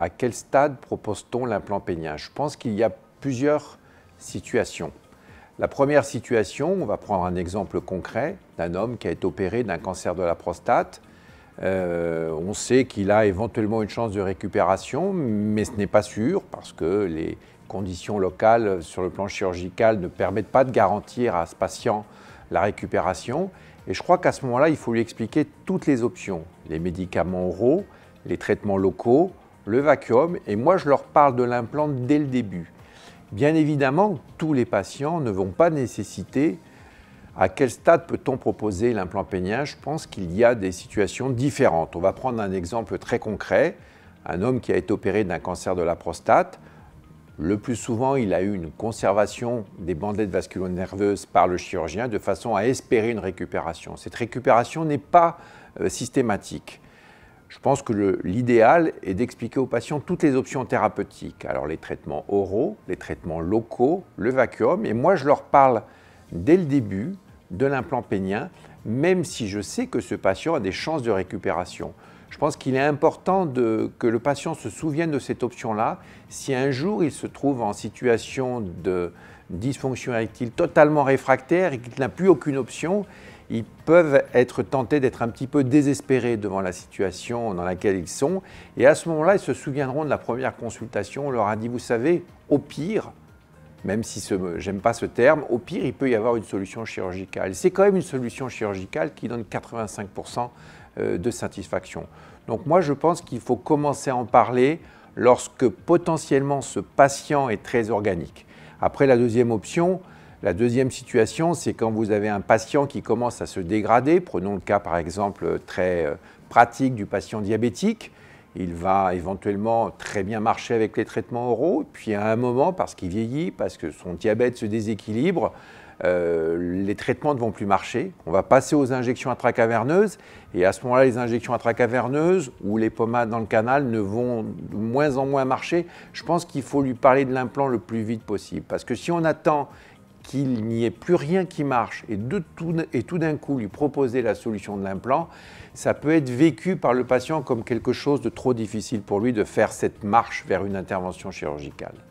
à quel stade propose-t-on l'implant pénien Je pense qu'il y a plusieurs situations. La première situation, on va prendre un exemple concret d'un homme qui a été opéré d'un cancer de la prostate. Euh, on sait qu'il a éventuellement une chance de récupération, mais ce n'est pas sûr parce que les conditions locales sur le plan chirurgical ne permettent pas de garantir à ce patient la récupération. Et je crois qu'à ce moment-là, il faut lui expliquer toutes les options, les médicaments oraux, les traitements locaux, le vacuum, et moi je leur parle de l'implant dès le début. Bien évidemment, tous les patients ne vont pas nécessiter à quel stade peut-on proposer l'implant pénien Je pense qu'il y a des situations différentes. On va prendre un exemple très concret. Un homme qui a été opéré d'un cancer de la prostate, le plus souvent, il a eu une conservation des bandelettes vasculonerveuses par le chirurgien de façon à espérer une récupération. Cette récupération n'est pas euh, systématique. Je pense que l'idéal est d'expliquer aux patients toutes les options thérapeutiques. Alors les traitements oraux, les traitements locaux, le vacuum. Et moi, je leur parle dès le début de l'implant pénien, même si je sais que ce patient a des chances de récupération. Je pense qu'il est important que le patient se souvienne de cette option-là. Si un jour il se trouve en situation de dysfonction érectile totalement réfractaire et qu'il n'a plus aucune option, ils peuvent être tentés d'être un petit peu désespérés devant la situation dans laquelle ils sont. Et à ce moment-là, ils se souviendront de la première consultation. On leur a dit, vous savez, au pire, même si j'aime pas ce terme, au pire, il peut y avoir une solution chirurgicale. C'est quand même une solution chirurgicale qui donne 85% euh, de satisfaction. Donc moi, je pense qu'il faut commencer à en parler lorsque potentiellement ce patient est très organique. Après, la deuxième option, la deuxième situation, c'est quand vous avez un patient qui commence à se dégrader. Prenons le cas, par exemple, très euh, pratique du patient diabétique il va éventuellement très bien marcher avec les traitements oraux, puis à un moment, parce qu'il vieillit, parce que son diabète se déséquilibre, euh, les traitements ne vont plus marcher. On va passer aux injections intracaverneuses. Et à ce moment-là, les injections intracaverneuses ou les pommades dans le canal ne vont de moins en moins marcher. Je pense qu'il faut lui parler de l'implant le plus vite possible. Parce que si on attend qu'il n'y ait plus rien qui marche et, de tout, et tout d'un coup lui proposer la solution de l'implant, ça peut être vécu par le patient comme quelque chose de trop difficile pour lui de faire cette marche vers une intervention chirurgicale.